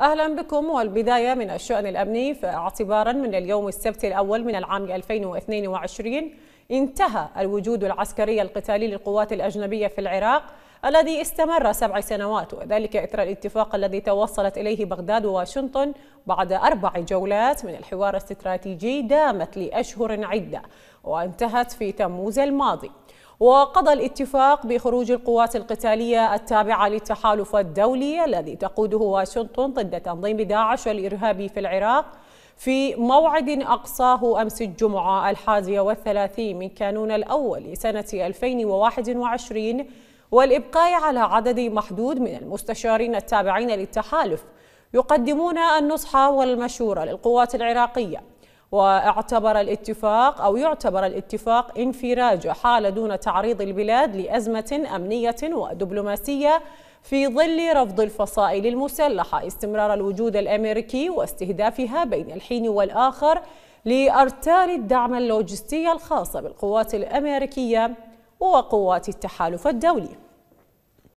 أهلا بكم والبداية من الشأن الأمني فاعتبارا من اليوم السبت الأول من العام 2022 انتهى الوجود العسكري القتالي للقوات الأجنبية في العراق الذي استمر سبع سنوات وذلك إثر الاتفاق الذي توصلت إليه بغداد وواشنطن بعد أربع جولات من الحوار الاستراتيجي دامت لأشهر عدة وانتهت في تموز الماضي وقضى الاتفاق بخروج القوات القتالية التابعة للتحالف الدولي الذي تقوده واشنطن ضد تنظيم داعش الإرهابي في العراق في موعد أقصاه أمس الجمعة الحادية والثلاثين من كانون الأول لسنة 2021 والإبقاء على عدد محدود من المستشارين التابعين للتحالف يقدمون النصح والمشورة للقوات العراقية واعتبر الاتفاق أو يعتبر الاتفاق انفراج حال دون تعريض البلاد لأزمة أمنية ودبلوماسية في ظل رفض الفصائل المسلحة استمرار الوجود الأمريكي واستهدافها بين الحين والآخر لأرتال الدعم اللوجستي الخاص بالقوات الأمريكية وقوات التحالف الدولي